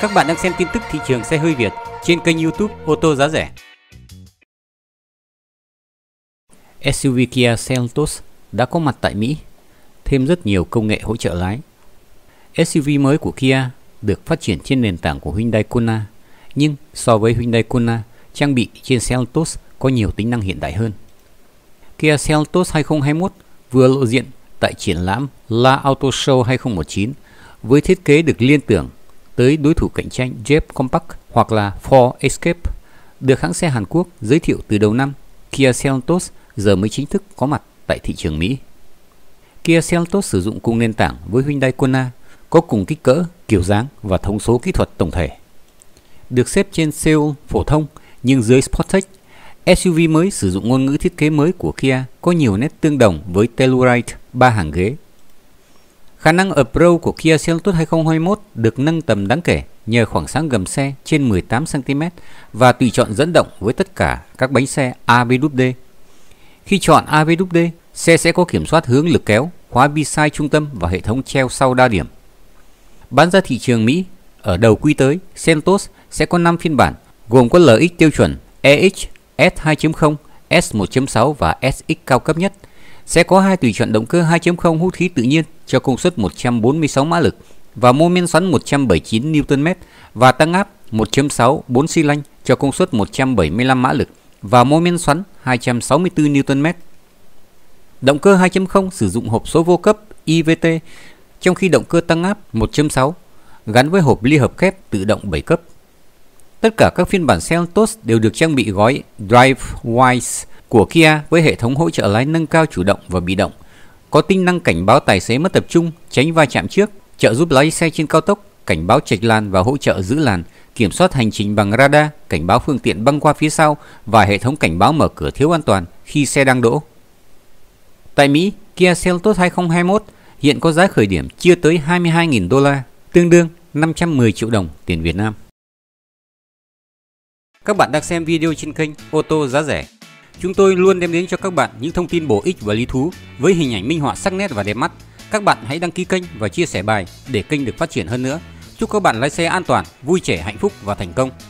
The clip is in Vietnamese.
Các bạn đang xem tin tức thị trường xe hơi Việt trên kênh YouTube ô tô giá rẻ. SUV Kia Seltos đã có mặt tại Mỹ, thêm rất nhiều công nghệ hỗ trợ lái. SUV mới của Kia được phát triển trên nền tảng của Hyundai Kona, nhưng so với Hyundai Kona, trang bị trên Seltos có nhiều tính năng hiện đại hơn. Kia Seltos 2021 vừa lộ diện tại triển lãm La Auto Show 2019 với thiết kế được liên tưởng tới đối thủ cạnh tranh Jeep Compact hoặc là Ford Escape được hãng xe Hàn Quốc giới thiệu từ đầu năm, Kia Seltos giờ mới chính thức có mặt tại thị trường Mỹ. Kia Seltos sử dụng cùng nền tảng với Hyundai Kona, có cùng kích cỡ, kiểu dáng và thông số kỹ thuật tổng thể. Được xếp trên Seoul phổ thông nhưng dưới Sportech, SUV mới sử dụng ngôn ngữ thiết kế mới của Kia có nhiều nét tương đồng với Telluride 3 hàng ghế Khả năng upro của Kia Seltos 2021 được nâng tầm đáng kể nhờ khoảng sáng gầm xe trên 18cm và tùy chọn dẫn động với tất cả các bánh xe ABWD. Khi chọn ABWD, xe sẽ có kiểm soát hướng lực kéo, khóa bi sai trung tâm và hệ thống treo sau đa điểm. Bán ra thị trường Mỹ, ở đầu quý tới, Seltos sẽ có 5 phiên bản gồm có LX tiêu chuẩn, EX, S2.0, S1.6 và SX cao cấp nhất – sẽ có hai tùy chọn động cơ 2.0 hút khí tự nhiên cho công suất 146 mã lực và mô men xoắn 179 Nm và tăng áp 1.6 4 xi lanh cho công suất 175 mã lực và mô men xoắn 264 Nm. Động cơ 2.0 sử dụng hộp số vô cấp IVT trong khi động cơ tăng áp 1.6 gắn với hộp ly hợp kép tự động 7 cấp. Tất cả các phiên bản xe Altos đều được trang bị gói Drive Wise của Kia với hệ thống hỗ trợ lái nâng cao chủ động và bị động, có tính năng cảnh báo tài xế mất tập trung, tránh va chạm trước, trợ giúp lái xe trên cao tốc, cảnh báo trạch làn và hỗ trợ giữ làn, kiểm soát hành trình bằng radar, cảnh báo phương tiện băng qua phía sau và hệ thống cảnh báo mở cửa thiếu an toàn khi xe đang đỗ. Tại Mỹ, Kia Seltos 2021 hiện có giá khởi điểm chưa tới 22.000 đô la, tương đương 510 triệu đồng tiền Việt Nam. Các bạn đang xem video trên kênh ô tô giá rẻ Chúng tôi luôn đem đến cho các bạn những thông tin bổ ích và lý thú với hình ảnh minh họa sắc nét và đẹp mắt. Các bạn hãy đăng ký kênh và chia sẻ bài để kênh được phát triển hơn nữa. Chúc các bạn lái xe an toàn, vui trẻ, hạnh phúc và thành công.